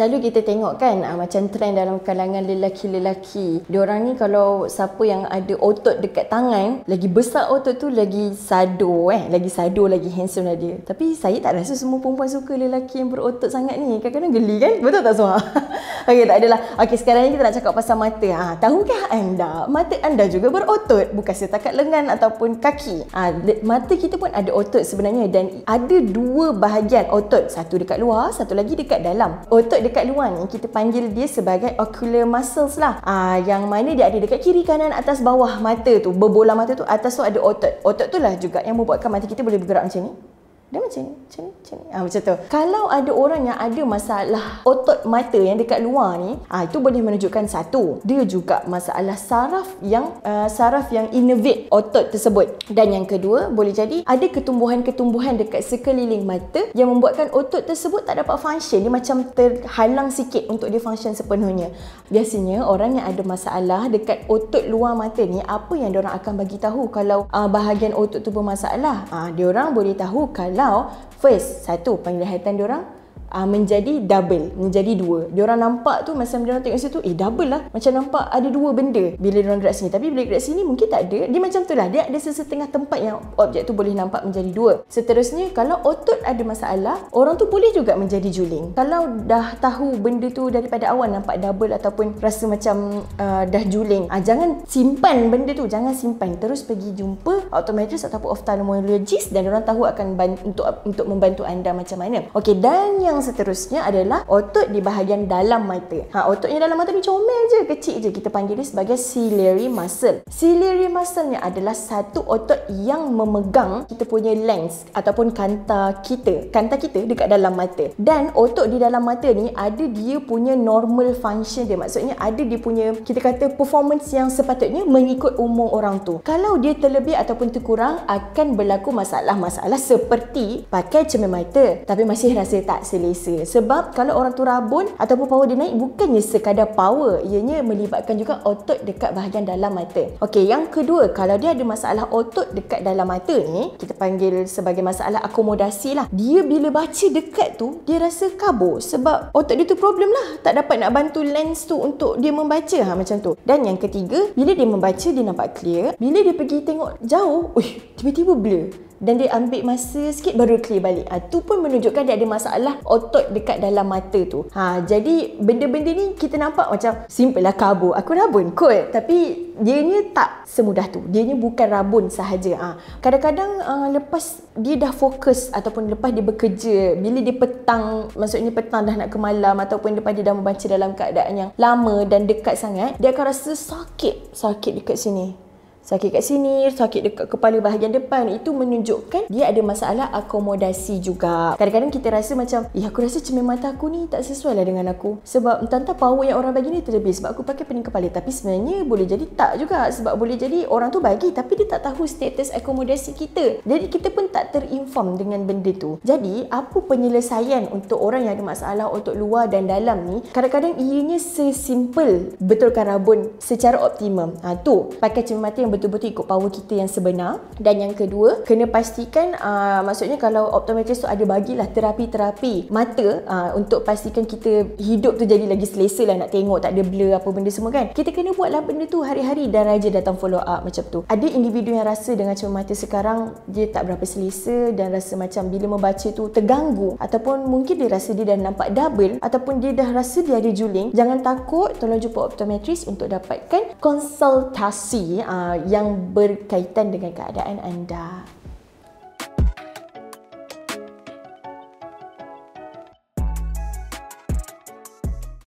Selalu kita tengok kan uh, macam trend dalam kalangan lelaki-lelaki. Diorang ni kalau siapa yang ada otot dekat tangan, lagi besar otot tu lagi sado eh. Lagi sado, lagi handsome lah dia. Tapi saya tak rasa semua perempuan suka lelaki yang berotot sangat ni. Kadang-kadang geli kan? Betul tak semua? Okey, tak adalah. Okey, sekarang ni kita nak cakap pasal mata. Ha, ah, tahukah anda, mata anda juga berotot. Bukan setakat lengan ataupun kaki. Ha, mata kita pun ada otot sebenarnya. Dan ada dua bahagian otot. Satu dekat luar, satu lagi dekat dalam. Otot dekat luar ni, kita panggil dia sebagai ocular muscles lah. Ha, yang mana dia ada dekat kiri, kanan, atas, bawah mata tu. Berbola mata tu, atas tu ada otot. Otot tu lah juga yang membuatkan mata kita boleh bergerak macam ni dia macam ni, macam ni, macam ni. Ha, macam tu. Kalau ada orang yang ada masalah otot mata yang dekat luar ni, ha, itu boleh menunjukkan satu. Dia juga masalah saraf yang uh, saraf yang innervate otot tersebut. Dan yang kedua, boleh jadi ada ketumbuhan-ketumbuhan dekat sekeliling mata yang membuatkan otot tersebut tak dapat function. Dia macam terhalang sikit untuk dia function sepenuhnya. Biasanya orang yang ada masalah dekat otot luar mata ni, apa yang orang akan bagi tahu kalau uh, bahagian otot tu bermasalah? Ha, dia orang boleh tahu kalau kalau first satu penglihatan dia orang uh, menjadi double, menjadi dua. Diorang nampak tu macam diorang tengok situ, eh double lah. Macam nampak ada dua benda bila diorang gerak sini. Tapi bila gerak sini mungkin tak ada. Dia macam tu lah. Dia ada sesetengah tempat yang objek tu boleh nampak menjadi dua. Seterusnya, kalau otot ada masalah, orang tu boleh juga menjadi juling. Kalau dah tahu benda tu daripada awal nampak double ataupun rasa macam uh, dah juling, uh, jangan simpan benda tu. Jangan simpan. Terus pergi jumpa optometrist ataupun ophthalmologist dan orang tahu akan untuk untuk membantu anda macam mana. Okey, dan yang yang seterusnya adalah otot di bahagian dalam mata. Ha, ototnya dalam mata ni comel je, kecil je. Kita panggil dia sebagai ciliary muscle. Ciliary muscle ni adalah satu otot yang memegang kita punya lens ataupun kanta kita. Kanta kita dekat dalam mata. Dan otot di dalam mata ni ada dia punya normal function dia. Maksudnya ada dia punya kita kata performance yang sepatutnya mengikut umur orang tu. Kalau dia terlebih ataupun terkurang akan berlaku masalah-masalah seperti pakai cermin mata tapi masih rasa tak selesa selesa sebab kalau orang tu rabun ataupun power dia naik bukannya sekadar power ianya melibatkan juga otot dekat bahagian dalam mata okey yang kedua kalau dia ada masalah otot dekat dalam mata ni kita panggil sebagai masalah akomodasi lah dia bila baca dekat tu dia rasa kabur sebab otot dia tu problem lah tak dapat nak bantu lens tu untuk dia membaca ha macam tu dan yang ketiga bila dia membaca dia nampak clear bila dia pergi tengok jauh tiba-tiba blur dan dia ambil masa sikit baru clear balik. Itu ha, pun menunjukkan dia ada masalah otot dekat dalam mata tu. Ha, jadi benda-benda ni kita nampak macam simple lah kabur. Aku rabun kot. Tapi dia ni tak semudah tu. Dia ni bukan rabun sahaja. Ha. Kadang-kadang uh, lepas dia dah fokus ataupun lepas dia bekerja, bila dia petang, maksudnya petang dah nak ke malam ataupun lepas dia dah membaca dalam keadaan yang lama dan dekat sangat, dia akan rasa sakit, sakit dekat sini sakit kat sini, sakit dekat kepala bahagian depan itu menunjukkan dia ada masalah akomodasi juga. Kadang-kadang kita rasa macam, eh aku rasa cermin mata aku ni tak sesuai lah dengan aku. Sebab entah-entah power yang orang bagi ni terlebih sebab aku pakai pening kepala. Tapi sebenarnya boleh jadi tak juga sebab boleh jadi orang tu bagi tapi dia tak tahu status akomodasi kita. Jadi kita pun tak terinform dengan benda tu. Jadi apa penyelesaian untuk orang yang ada masalah untuk luar dan dalam ni kadang-kadang ianya sesimpel betulkan rabun secara optimum. Ha, tu pakai cermin mata yang betul-betul ikut power kita yang sebenar dan yang kedua kena pastikan uh, maksudnya kalau optometrist tu ada bagilah terapi-terapi mata uh, untuk pastikan kita hidup tu jadi lagi selesa lah nak tengok tak ada blur apa benda semua kan kita kena buatlah benda tu hari-hari dan raja datang follow up macam tu ada individu yang rasa dengan cermin mata sekarang dia tak berapa selesa dan rasa macam bila membaca tu terganggu ataupun mungkin dia rasa dia dah nampak double ataupun dia dah rasa dia ada juling jangan takut tolong jumpa optometrist untuk dapatkan konsultasi uh, yang berkaitan dengan keadaan anda.